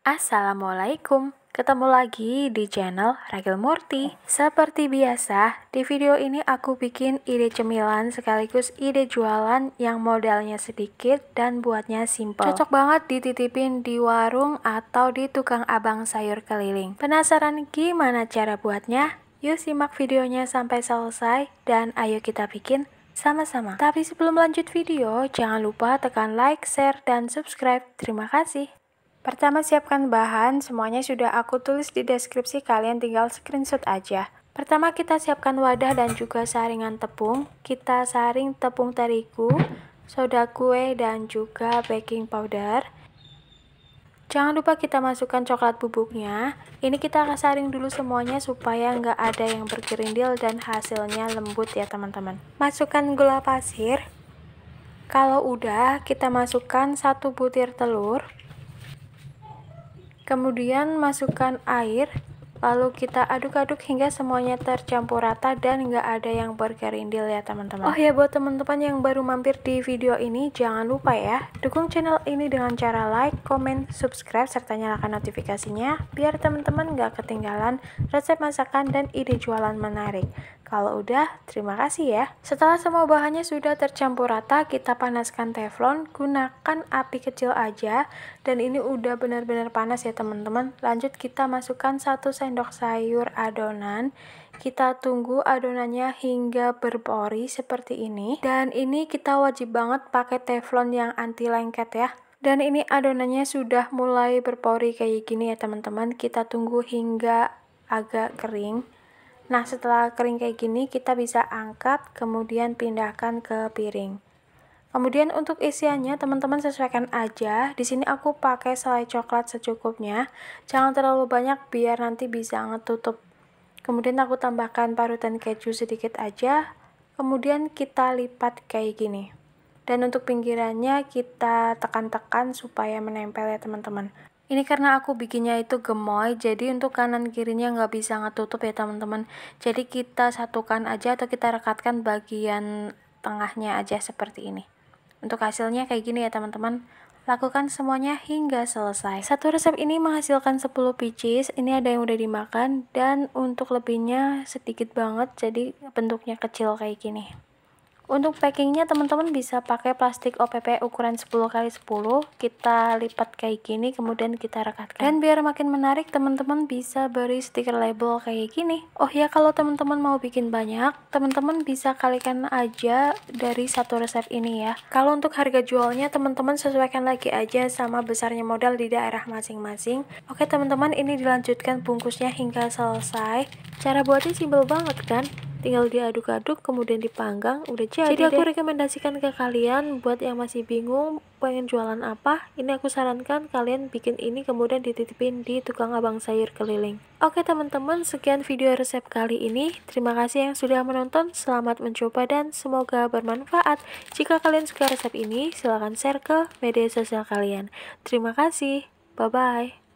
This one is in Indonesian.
Assalamualaikum, ketemu lagi di channel Ragil Murti. Seperti biasa, di video ini aku bikin ide cemilan sekaligus ide jualan yang modalnya sedikit dan buatnya simple. Cocok banget dititipin di warung atau di tukang abang sayur keliling. Penasaran gimana cara buatnya? Yuk simak videonya sampai selesai dan ayo kita bikin sama-sama. Tapi sebelum lanjut video, jangan lupa tekan like, share, dan subscribe. Terima kasih. Pertama siapkan bahan, semuanya sudah aku tulis di deskripsi, kalian tinggal screenshot aja. Pertama kita siapkan wadah dan juga saringan tepung. Kita saring tepung terigu, soda kue dan juga baking powder. Jangan lupa kita masukkan coklat bubuknya. Ini kita akan saring dulu semuanya supaya nggak ada yang bergerindil dan hasilnya lembut ya teman-teman. Masukkan gula pasir. Kalau udah, kita masukkan satu butir telur. Kemudian masukkan air, lalu kita aduk-aduk hingga semuanya tercampur rata dan nggak ada yang bergerindil ya teman-teman. Oh ya buat teman-teman yang baru mampir di video ini, jangan lupa ya, dukung channel ini dengan cara like, comment, subscribe, serta nyalakan notifikasinya biar teman-teman nggak ketinggalan resep masakan dan ide jualan menarik. Kalau udah, terima kasih ya. Setelah semua bahannya sudah tercampur rata, kita panaskan teflon, gunakan api kecil aja, dan ini udah benar-benar panas ya teman-teman. Lanjut kita masukkan satu sendok sayur adonan, kita tunggu adonannya hingga berpori seperti ini. Dan ini kita wajib banget pakai teflon yang anti lengket ya. Dan ini adonannya sudah mulai berpori kayak gini ya teman-teman. Kita tunggu hingga agak kering. Nah, setelah kering kayak gini, kita bisa angkat, kemudian pindahkan ke piring. Kemudian untuk isiannya, teman-teman sesuaikan aja. Di sini aku pakai selai coklat secukupnya. Jangan terlalu banyak biar nanti bisa ngetutup. Kemudian aku tambahkan parutan keju sedikit aja. Kemudian kita lipat kayak gini. Dan untuk pinggirannya kita tekan-tekan supaya menempel ya teman-teman ini karena aku bikinnya itu gemoy jadi untuk kanan kirinya nggak bisa ngetutup ya teman-teman jadi kita satukan aja atau kita rekatkan bagian tengahnya aja seperti ini untuk hasilnya kayak gini ya teman-teman lakukan semuanya hingga selesai satu resep ini menghasilkan 10 pieces ini ada yang udah dimakan dan untuk lebihnya sedikit banget jadi bentuknya kecil kayak gini untuk packingnya teman-teman bisa pakai plastik OPP ukuran 10x10 Kita lipat kayak gini kemudian kita rekatkan Dan biar makin menarik teman-teman bisa beri stiker label kayak gini Oh ya kalau teman-teman mau bikin banyak Teman-teman bisa kalikan aja dari satu resep ini ya Kalau untuk harga jualnya teman-teman sesuaikan lagi aja sama besarnya modal di daerah masing-masing Oke teman-teman ini dilanjutkan bungkusnya hingga selesai Cara buatnya simpel banget kan? tinggal diaduk-aduk kemudian dipanggang udah jadi jadi aku deh. rekomendasikan ke kalian buat yang masih bingung pengen jualan apa ini aku sarankan kalian bikin ini kemudian dititipin di tukang abang sayur keliling oke teman-teman sekian video resep kali ini terima kasih yang sudah menonton selamat mencoba dan semoga bermanfaat jika kalian suka resep ini silahkan share ke media sosial kalian terima kasih bye bye